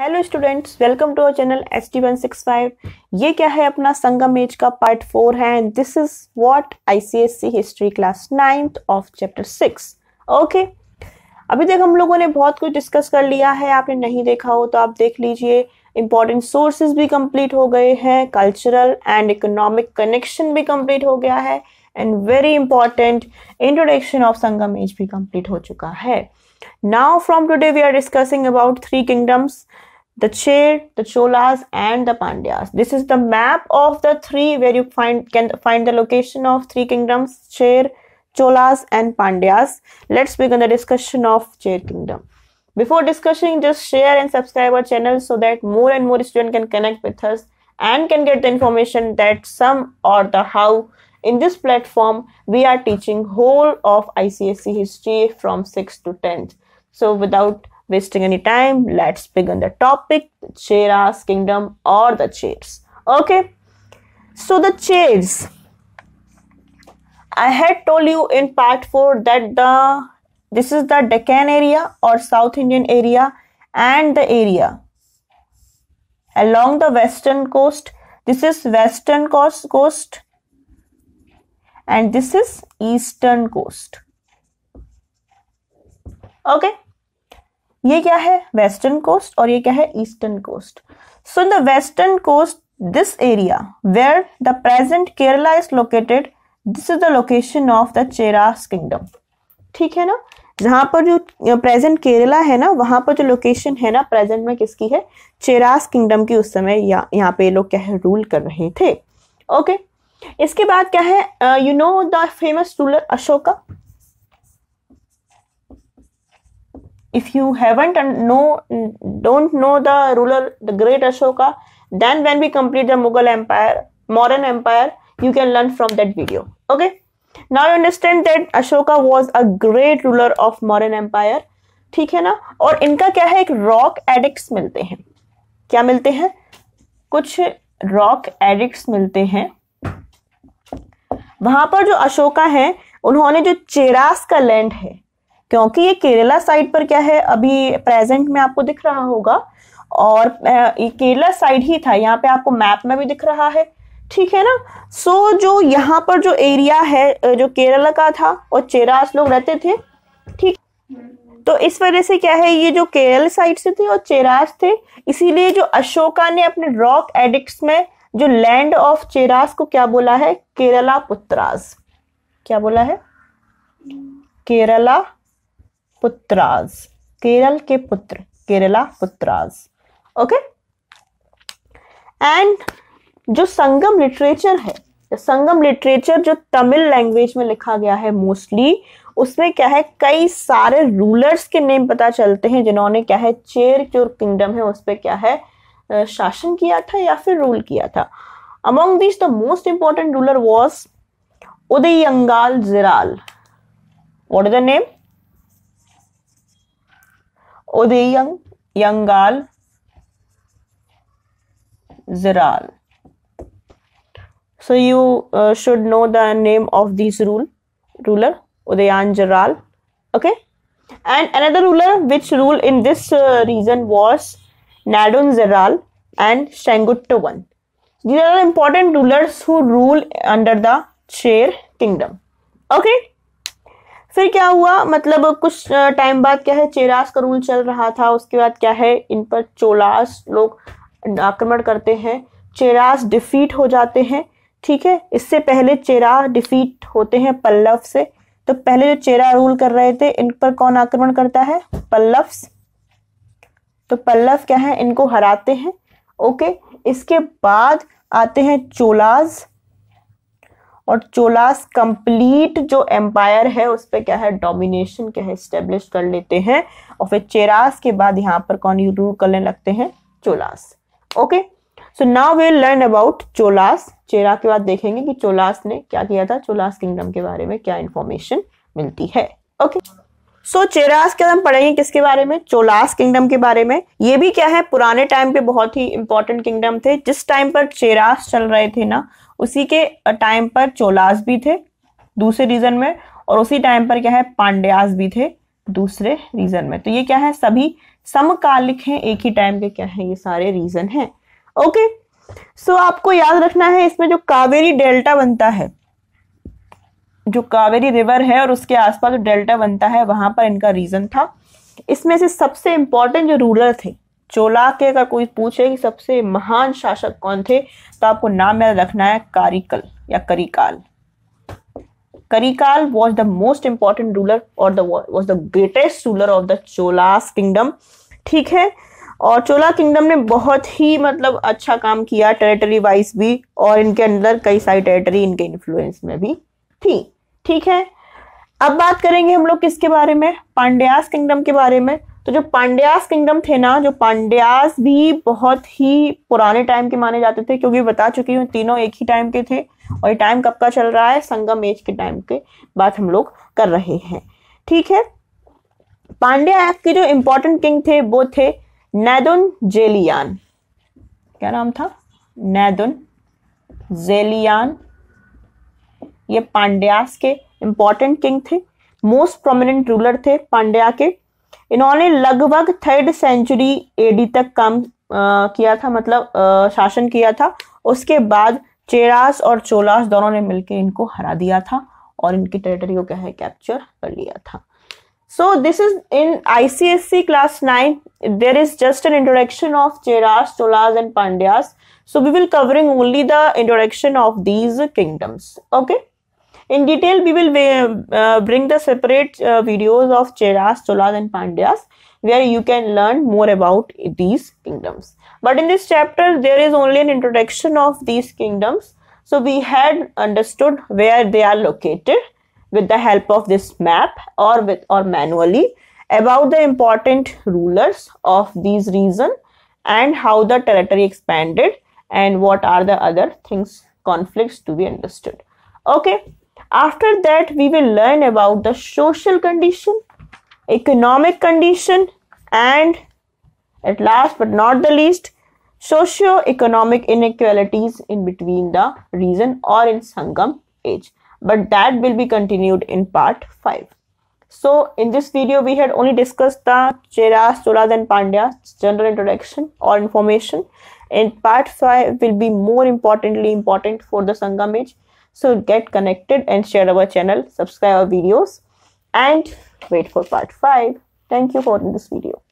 Hello students welcome to our channel S T one six five ये क्या है अपना संगम एज का पार्ट फोर है this is S C history class ninth of chapter six okay अभी तक हम लोगों ने बहुत कुछ डिस्कस कर लिया है आपने नहीं देखा हो तो आप देख लीजिए इंपॉर्टेंट सोर्सेज भी कंप्लीट हो गए हैं कल्चरल एंड इकोनॉमिक कनेक्शन भी कंप्लीट हो गया है and very important introduction of Sangam age भी कंप्लीट हो चुका है now from today we are discussing about three kingdoms the Cher, the Cholas, and the Pandyas. This is the map of the three where you find can find the location of three kingdoms, Cher, Cholas, and Pandyas. Let's begin the discussion of Cher kingdom. Before discussing, just share and subscribe our channel so that more and more students can connect with us and can get the information that some or the how in this platform we are teaching whole of ICSC history from 6 to 10th. So without wasting any time, let's begin the topic the Cheras kingdom or the Chairs. Okay, so the Chairs. I had told you in part 4 that the this is the Deccan area or South Indian area and the area along the western coast. This is western coast coast and this is eastern coast. Okay. ये क्या है western coast और ये क्या है eastern coast so in the western coast this area where the present Kerala is located this is the location of the Cheras kingdom ठीक है ना जहां पर जो प्रेजेंट केरला है ना वहां पर जो लोकेशन है ना प्रेजेंट में किसकी है चेरास किंगडम की उस समय या, यहाँ पे लोग क्या है रूल कर रहे थे ओके okay. इसके बाद क्या है you know the famous ruler Ashoka if you haven't and know don't know the ruler the great ashoka then when we complete the mughal empire modern empire you can learn from that video okay now you understand that ashoka was a great ruler of modern empire ठीक है ना और इनका क्या है एक rock addicts मिलते हैं क्या मिलते हैं कुछ रॉक एडिक्ट्स मिलते हैं वहां पर जो अशोका हैं उन्होंने जो चेरास का लैंड है क्योंकि ये केरला साइड पर क्या है अभी प्रेजेंट में आपको दिख रहा होगा और ये केरला साइड ही था यहाँ पे आपको मैप में भी दिख रहा है ठीक है ना सो so, जो यहाँ पर जो एरिया है जो केरला का था और चेरास लोग रहते थे ठीक तो इस वजह से क्या है ये जो केरल साइड से थे और चेरास थे इसीलिए जो अशोका ने अपने रॉक एडिक्ट्स में जो लैंड ऑफ चेरास को क्या बोला है केरला पुत्रास क्या बोला है केरला पुत्राज केरल के पुत्र केरला पुत्राज ओके एंड जो संगम लिटरेचर है संगम लिटरेचर जो तमिल लैंग्वेज में लिखा गया है मोस्टली उसमें क्या है कई सारे रूलर्स के नेम पता चलते हैं जिन्होंने क्या है चेर जो किंगडम है उस पर क्या है शासन किया था या फिर रूल किया था among this the most important ruler was Udayangal Jiral what is the name Odeyang, Yangal, Ziral. So you uh, should know the name of these rule ruler Udayan Jaral. Okay. And another ruler which ruled in this uh, region was Nadun Ziral and Shangutta These are important rulers who rule under the Sher kingdom. Okay. फिर क्या हुआ मतलब कुछ time बाद क्या है चेरास का rule चल रहा था उसके बाद क्या है इन पर चोलास लोग आक्रमण करते हैं चेरास डिफीट हो जाते हैं ठीक है इससे पहले चेरा डिफीट होते हैं पल्लव से तो पहले जो चेरा रूल कर रहे थे इन पर कौन आक्रमण करता है पल्लव तो पल्लव क्या है इनको हराते हैं ओके इसके बाद आते हैं चोलाज और चोलास कंप्लीट जो एम्पायर है उस पर क्या है डोमिनेशन क्या है स्टेब्लिश कर लेते हैं और फिर चेरास के बाद यहाँ पर कौन रूल करने लगते हैं Cholas okay so now we learn about Cholas Chera के बाद देखेंगे कि चोलास ने क्या किया था चोलास किंगडम के बारे में क्या इंफॉर्मेशन मिलती है okay okay. So so, Cheras के हम पढ़ेंगे किसके बारे में चोलास किंगडम के बारे में ये भी क्या है पुराने टाइम पे बहुत ही इंपॉर्टेंट किंगडम थे जिस टाइम पर चेरास चल रहे थे ना उसी के टाइम पर चोलास भी थे दूसरे रीजन में और उसी टाइम पर क्या है पांड्यास भी थे दूसरे रीजन में तो ये क्या है सभी समकालिक हैं एक ही टाइम के क्या है ये सारे रीजन हैं ओके सो आपको याद रखना है इसमें जो कावेरी डेल्टा बनता है जो कावेरी रिवर है और उसके आसपास जो डेल्टा बनता है वहां पर इनका रीजन था इसमें से सबसे इंपॉर्टेंट जो रूरल थे चोला के अगर कोई पूछे कि सबसे महान शासक कौन थे तो आपको नाम याद रखना है कारिकल या Karikal Karikal was the most important ruler और was the greatest ruler of the Cholas kingdom ठीक है और चोला किंगडम ने बहुत ही मतलब अच्छा काम किया टेरिटरी वाइज भी और इनके अंदर कई सारी टेरिटरी इनके इन्फ्लुएंस में भी थी ठीक है अब बात करेंगे हम लोग किसके बारे में पांड्यास किंगडम के बारे में तो जो पांड्यास किंगडम थे ना जो पांड्यास भी बहुत ही पुराने टाइम के माने जाते थे क्योंकि बता चुकी हूँ तीनों एक ही टाइम के थे और ये टाइम कब का चल रहा है संगम एज के टाइम के बात हम लोग कर रहे हैं ठीक है पांड्या के जो इंपॉर्टेंट किंग थे वो थे नैदुन जेलियान क्या नाम था नैदुन जेलियान ये पांड्यास के इंपॉर्टेंट किंग थे मोस्ट प्रोमिनेंट रूलर थे पांड्या के इन्होंने लगभग थर्ड सेंचुरी एडी तक काम किया था मतलब आ, शासन किया था उसके बाद चेरास और चोलास दोनों ने मिलकर इनको हरा दिया था और इनकी टेरिटरी को क्या है कैप्चर कर लिया था so this is in I C S C class nine there is just an introduction of Cheras Cholas and Pandyas so we will covering only the introduction of these kingdoms okay In detail, we will uh, uh, bring the separate uh, videos of Cheras, Cholas and Pandyas where you can learn more about these kingdoms. But in this chapter, there is only an introduction of these kingdoms. So we had understood where they are located with the help of this map or with or manually about the important rulers of these region and how the territory expanded and what are the other things conflicts to be understood okay after that, we will learn about the social condition, economic condition, and at last but not the least, socio-economic inequalities in between the region or in Sangam age. But that will be continued in part 5. So in this video, we had only discussed the Cheras, Cholas and Pandyas general introduction or information. And part 5 will be more importantly important for the Sangam age so get connected and share our channel, subscribe our videos and wait for part 5. Thank you for this video.